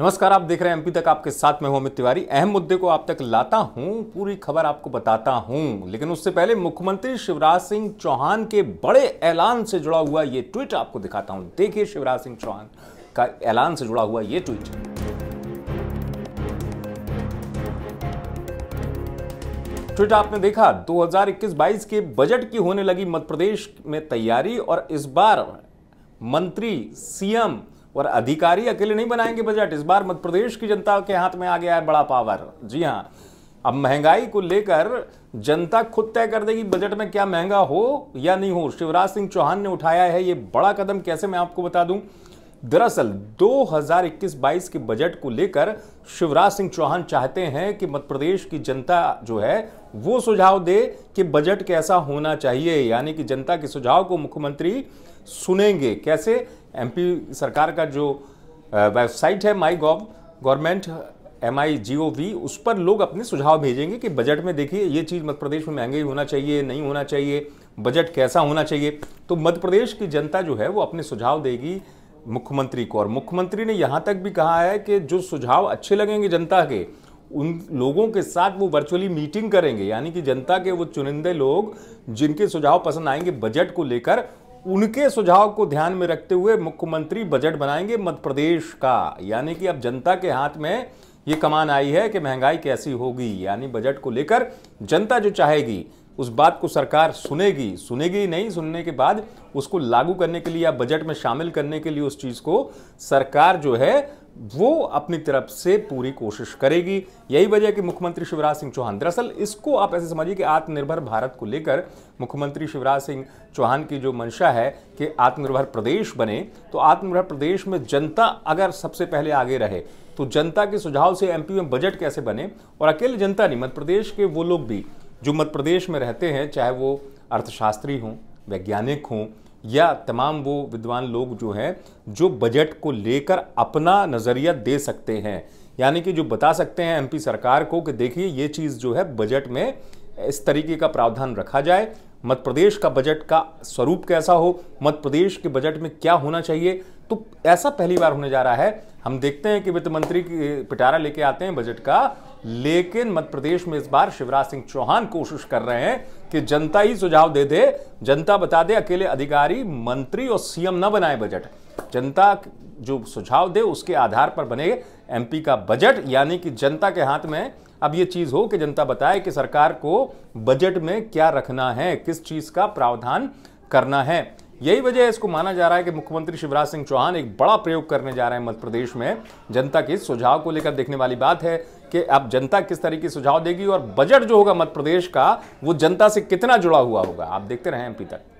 नमस्कार आप देख रहे हैं एमपी तक आपके साथ में हूं अमित तिवारी अहम मुद्दे को आप तक लाता हूं पूरी खबर आपको बताता हूं लेकिन उससे पहले मुख्यमंत्री शिवराज सिंह चौहान के बड़े ऐलान से जुड़ा हुआ ये ट्वीट आपको दिखाता हूं देखिए शिवराज सिंह चौहान का ऐलान से जुड़ा हुआ ये ट्वीट ट्वीट आपने देखा 2021-22 के बजट की होने लगी मध्य प्रदेश में तैयारी और इस बार मंत्री सीएम और अधिकारी अकेले नहीं बनाएंगे बजट इस बार मध्य प्रदेश की जनता के हाथ में आ गया है बड़ा पावर जी हाँ अब महंगाई को लेकर जनता खुद तय कर देगी बजट में क्या महंगा हो या नहीं हो शिवराज सिंह चौहान ने उठाया है ये बड़ा कदम कैसे मैं आपको बता दूं दरअसल 2021-22 के बजट को लेकर शिवराज सिंह चौहान चाहते हैं कि मध्य प्रदेश की जनता जो है वो सुझाव दे कि बजट कैसा होना चाहिए यानी कि जनता के सुझाव को मुख्यमंत्री सुनेंगे कैसे एमपी सरकार का जो वेबसाइट है my gov government M I G O V उस पर लोग अपने सुझाव भेजेंगे कि बजट में देखिए ये चीज़ मध्य प्रदेश में महंगाई होना चाहिए नहीं होना चाहिए बजट कैसा होना चाहिए तो मध्य प्रदेश की जनता जो है वो अपने सुझाव देगी मुख्यमंत्री को और मुख्यमंत्री ने यहाँ तक भी कहा है कि जो सुझाव अच्छे लगेंगे जनता के उन लोगों के साथ वो वर्चुअली मीटिंग करेंगे यानी कि जनता के वो चुनिंदे लोग जिनके सुझाव पसंद आएंगे बजट को लेकर उनके सुझाव को ध्यान में रखते हुए मुख्यमंत्री बजट बनाएंगे मध्य प्रदेश का यानी कि अब जनता के हाथ में ये कमान आई है कि महंगाई कैसी होगी यानी बजट को लेकर जनता जो चाहेगी उस बात को सरकार सुनेगी सुनेगी नहीं सुनने के बाद उसको लागू करने के लिए या बजट में शामिल करने के लिए उस चीज़ को सरकार जो है वो अपनी तरफ से पूरी कोशिश करेगी यही वजह कि मुख्यमंत्री शिवराज सिंह चौहान दरअसल इसको आप ऐसे समझिए कि आत्मनिर्भर भारत को लेकर मुख्यमंत्री शिवराज सिंह चौहान की जो मंशा है कि आत्मनिर्भर प्रदेश बने तो आत्मनिर्भर प्रदेश में जनता अगर सबसे पहले आगे रहे तो जनता के सुझाव से एम में बजट कैसे बने और अकेले जनता नहीं मध्य प्रदेश के वो लोग भी जो मध्य प्रदेश में रहते हैं चाहे वो अर्थशास्त्री हों वैज्ञानिक हों या तमाम वो विद्वान लोग जो हैं जो बजट को लेकर अपना नज़रिया दे सकते हैं यानी कि जो बता सकते हैं एमपी सरकार को कि देखिए ये चीज़ जो है बजट में इस तरीके का प्रावधान रखा जाए मध्य प्रदेश का बजट का स्वरूप कैसा हो मध्य प्रदेश के बजट में क्या होना चाहिए तो ऐसा पहली बार होने जा रहा है हम देखते हैं कि वित्त मंत्री पिटारा लेके आते हैं बजट का लेकिन मध्य प्रदेश में इस बार शिवराज सिंह चौहान कोशिश कर रहे हैं कि जनता ही सुझाव दे दे जनता बता दे अकेले अधिकारी मंत्री और सीएम ना बनाए बजट जनता जो सुझाव दे उसके आधार पर बने एमपी का बजट यानी कि जनता के हाथ में अब ये चीज हो कि जनता बताए कि सरकार को बजट में क्या रखना है किस चीज का प्रावधान करना है यही वजह है इसको माना जा रहा है कि मुख्यमंत्री शिवराज सिंह चौहान एक बड़ा प्रयोग करने जा रहे हैं मध्य प्रदेश में जनता के सुझाव को लेकर देखने वाली बात है कि अब जनता किस तरीके सुझाव देगी और बजट जो होगा मध्य प्रदेश का वो जनता से कितना जुड़ा हुआ होगा आप देखते रहें एमपी तक